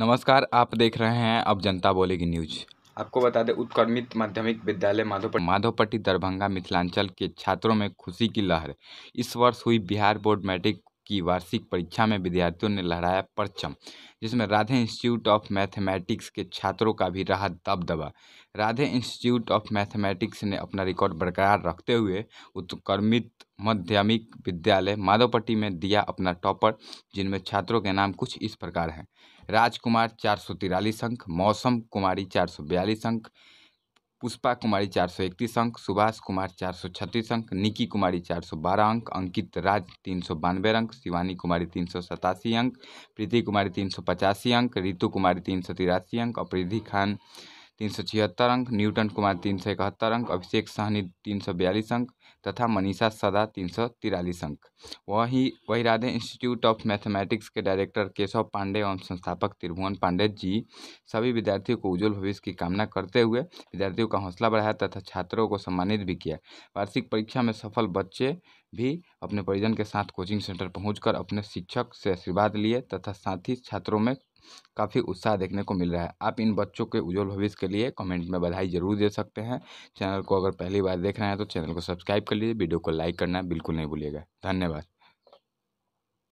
नमस्कार आप देख रहे हैं अब जनता बोलेगी न्यूज आपको बता दें उत्कर्मित माध्यमिक विद्यालय माधोपट्टी माधोपट्टी दरभंगा मिथिलांचल के छात्रों में खुशी की लहर इस वर्ष हुई बिहार बोर्ड मैट्रिक की वार्षिक परीक्षा में विद्यार्थियों ने लहराया परचम जिसमें राधे इंस्टीट्यूट ऑफ मैथमेटिक्स के छात्रों का भी रहा दबदबा राधे इंस्टीट्यूट ऑफ मैथमेटिक्स ने अपना रिकॉर्ड बरकरार रखते हुए उत्कर्मित माध्यमिक विद्यालय माधोपट्टी में दिया अपना टॉपर जिनमें छात्रों के नाम कुछ इस प्रकार हैं राजकुमार चार सौ तिरालीस अंक मौसम कुमारी चार सौ बयालीस अंक पुष्पा कुमारी चार सौ इकतीस अंक सुभाष कुमार चार सौ छत्तीस अंक निकी कुमारी चार सौ बारह अंक अंकित राज तीन सौ बानवे अंक शिवानी कुमारी तीन सौ सतासी अंक प्रीति कुमारी तीन सौ पचासी अंक रितु कुमारी तीन सौ तिरासी अंक और खान तीन सौ छिहत्तर अंक न्यूटन कुमार तीन सौ इकहत्तर अंक अभिषेक साहनी तीन सौ बयालीस अंक तथा मनीषा सदा तीन सौ तिरालीस अंक वही वही राधे इंस्टीट्यूट ऑफ मैथमेटिक्स के डायरेक्टर केशव पांडे एवं संस्थापक त्रिभुवन पांडे जी सभी विद्यार्थियों को उज्ज्वल भविष्य की कामना करते हुए विद्यार्थियों का हौसला बढ़ाया तथा छात्रों को सम्मानित भी किया वार्षिक परीक्षा में सफल बच्चे भी अपने परिजन के साथ कोचिंग सेंटर पहुंचकर अपने शिक्षक से आशीर्वाद लिए तथा साथ ही छात्रों में काफ़ी उत्साह देखने को मिल रहा है आप इन बच्चों के उज्जवल भविष्य के लिए कमेंट में बधाई जरूर दे सकते हैं चैनल को अगर पहली बार देख रहे हैं तो चैनल को सब्सक्राइब कर लीजिए वीडियो को लाइक करना बिल्कुल नहीं भूलिएगा धन्यवाद